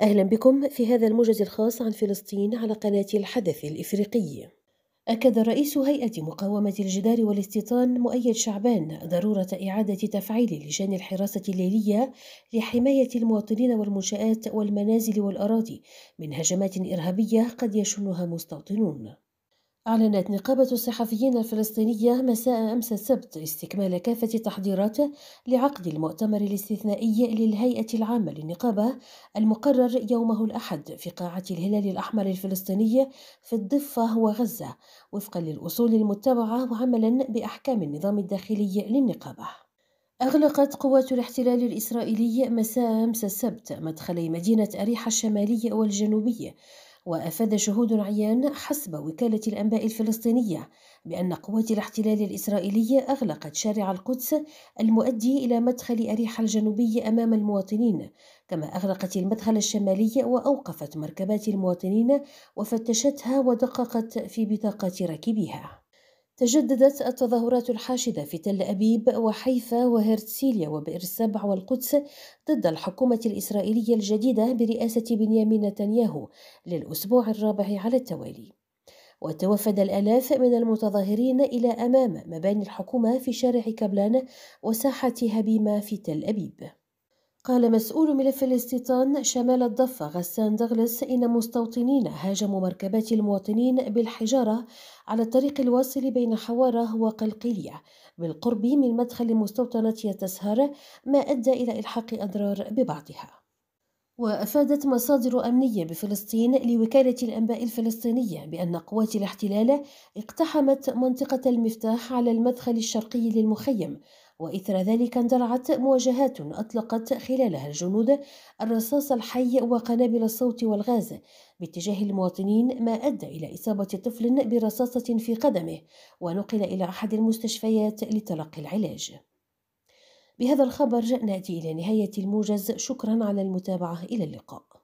أهلا بكم في هذا الموجز الخاص عن فلسطين على قناة الحدث الإفريقي أكد رئيس هيئة مقاومة الجدار والاستيطان مؤيد شعبان ضرورة إعادة تفعيل لجان الحراسة الليلية لحماية المواطنين والمنشآت والمنازل والأراضي من هجمات إرهابية قد يشنها مستوطنون أعلنت نقابة الصحفيين الفلسطينية مساء أمس السبت استكمال كافة التحضيرات لعقد المؤتمر الاستثنائي للهيئة العامة للنقابة المقرر يومه الأحد في قاعة الهلال الأحمر الفلسطيني في الضفة وغزة وفقا للأصول المتبعة وعملا بأحكام النظام الداخلي للنقابة. أغلقت قوات الاحتلال الإسرائيلي مساء أمس السبت مدخلي مدينة أريحة الشمالية والجنوبية وأفاد شهود عيان حسب وكالة الأنباء الفلسطينية بأن قوات الاحتلال الإسرائيلي أغلقت شارع القدس المؤدي إلى مدخل أريحة الجنوبي أمام المواطنين كما أغلقت المدخل الشمالي وأوقفت مركبات المواطنين وفتشتها ودققت في بطاقات راكبيها تجددت التظاهرات الحاشدة في تل أبيب وحيفا وهرتسيليا وبئر السبع والقدس ضد الحكومة الإسرائيلية الجديدة برئاسة بنيامين نتنياهو للأسبوع الرابع على التوالي وتوفد الآلاف من المتظاهرين إلى أمام مباني الحكومة في شارع كبلان وساحة هبيمة في تل أبيب قال مسؤول ملف الاستيطان شمال الضفة غسان دغلس إن مستوطنين هاجموا مركبات المواطنين بالحجارة على الطريق الواصل بين حوارة وقلقيلية بالقرب من مدخل مستوطنة تسهر ما أدى إلى إلحاق أضرار ببعضها وأفادت مصادر أمنية بفلسطين لوكالة الأنباء الفلسطينية بأن قوات الاحتلال اقتحمت منطقة المفتاح على المدخل الشرقي للمخيم وإثر ذلك اندلعت مواجهات أطلقت خلالها الجنود الرصاص الحي وقنابل الصوت والغاز باتجاه المواطنين ما أدى إلى إصابة طفل برصاصة في قدمه ونقل إلى أحد المستشفيات لتلقي العلاج بهذا الخبر نأتي إلى نهاية الموجز شكرا على المتابعة إلى اللقاء